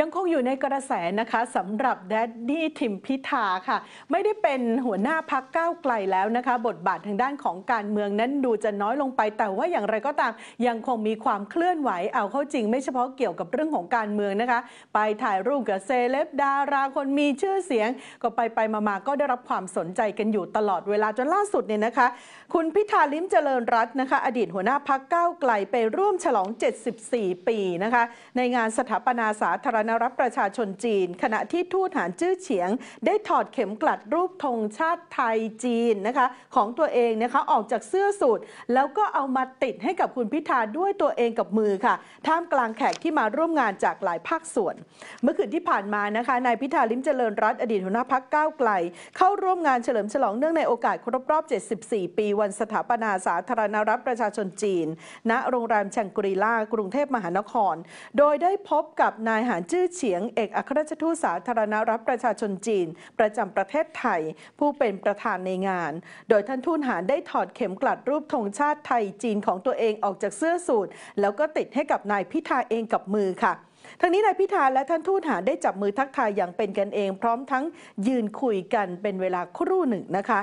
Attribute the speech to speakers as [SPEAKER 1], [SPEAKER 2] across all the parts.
[SPEAKER 1] ยังคงอยู่ในกระแสนะคะสำหรับแดดดี้ทิมพิธาค่ะ ไม่ได้เป็นหัวหน้าพักก้าวไกลแล้วนะคะ บทบาททางด้านของการเมืองนั้นดูจะน้อยลงไปแต่ว่าอย่างไรก็ตาม ยังคงมีความเคลื่อนไหวเอาเข้าจริงไม่เฉพาะเกี่ยวกับเรื่องของการเมืองนะคะ ไปถ่ายรูปกับเซเลบดาราคนมีชื่อเสียง ก็ไปไปมาๆ ก็ได้รับความสนใจกันอยู่ตลอดเวลาจนล่าสุดเนี่ยนะคะ คุณพิธาลิ้มเจริญรัตน์นะคะ อดีตหัวหน้าพักก้าวไกลไปร่วมฉลอง 74 ปีนะคะในงานสถาปนาสาธารณรัฐประชาชนจีน ขณะที่ทูตหานจื้อเฉียง ได้ถอดเข็มกลัดรูปธงชาติไทยจีนนะคะของตัวเองนะคะออกจากเสื้อสูทแล้วก็เอามาติดให้กับคุณพิธาด้วยตัวเองกับมือค่ะ ท่ามกลางแขกที่มาร่วมงานจากหลายภาคส่วน เมื่อคืนที่ผ่านมานะคะนายพิธาลิมเจริญรัตอดีตหัวหน้าพักก้าวไกล เข้าร่วมงานเฉลิมฉลองเนื่องในโอกาส ครบรอบ 74 ปีวันสถาปนาสาธารณรัฐประชาชนจีน ณโรงแรมแชงกรีลากรุงเทพมหานคร โดยได้พบกับนายหานจื้อเฉียงเอกอัครราชทูตสาธารณรัฐประชาชนจีน ประจำประเทศไทยผู้เป็นประธานในงาน โดยท่านทูตหานได้ถอดเข็มกลัดรูปธงชาติไทยจีนของตัวเองออกจากเสื้อสูทแล้วก็ติดให้กับนายพิธาเองกับมือค่ะทั้งนี้นายพิธาและท่านทูตหาได้จับมือทักทายอย่างเป็นกันเอง พร้อมทั้งยืนคุยกันเป็นเวลาครู่หนึ่งนะคะ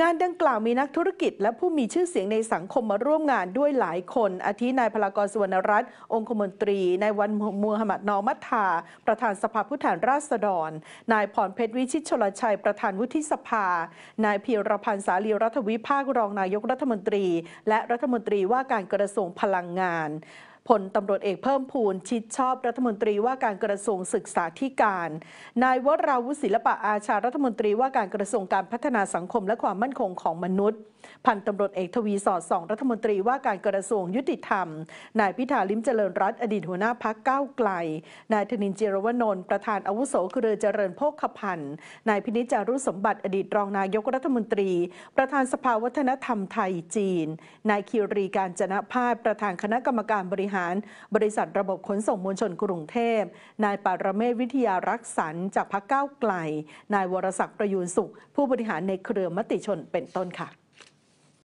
[SPEAKER 1] งานดังกล่าวมีนักธุรกิจและผู้มีชื่อเสียงในสังคมมาร่วมงานด้วยหลายคนอาทินายพลากรสุวรรณรัตน์องคมนตรีนายวันมูฮัมหมัดนอมัตถาประธานสภาผู้แทนราษฎร นายพรเพชรวิชิตชลชัยประธานวุฒิสภา นายพีรพันธ์สาลีรัฐวิภาครองนายกรัฐมนตรี และรัฐมนตรีว่าการกระทรวงพลังงานพลตำรวจเอกเพิ่มพูน ชิดชอบรัฐมนตรีว่าการกระทรวงศึกษาธิการ นายวราวุศิลปะอาชา รัฐมนตรีว่าการกระทรวงการพัฒนาสังคมและความมั่นคงของมนุษย์ พันตำรวจเอกทวีสอดสองรัฐมนตรีว่าการกระทรวงยุติธรรม นายพิธาลิมเจริญรัตอดีตหัวหน้าพักก้าวไกล นายธนินเจรวนนท์ ประธานอาวุโสคือเจริญโภคพันธ์นายพินิจารุสมบัติ อดีตรองนายกรัฐมนตรี ประธานสภาวัฒนธรรมไทยจีน นายคิรีการจนะพาสประธานคณะกรรมการบริหารบริษัทระบบขนส่งมวลชนกรุงเทพ นายปารเมศวิทยารักษันจากพรกเก้าไกลนายวรศักดิ์ประยูนสุข ผู้บริหารในเครือมติชนเป็นต้นค่ะ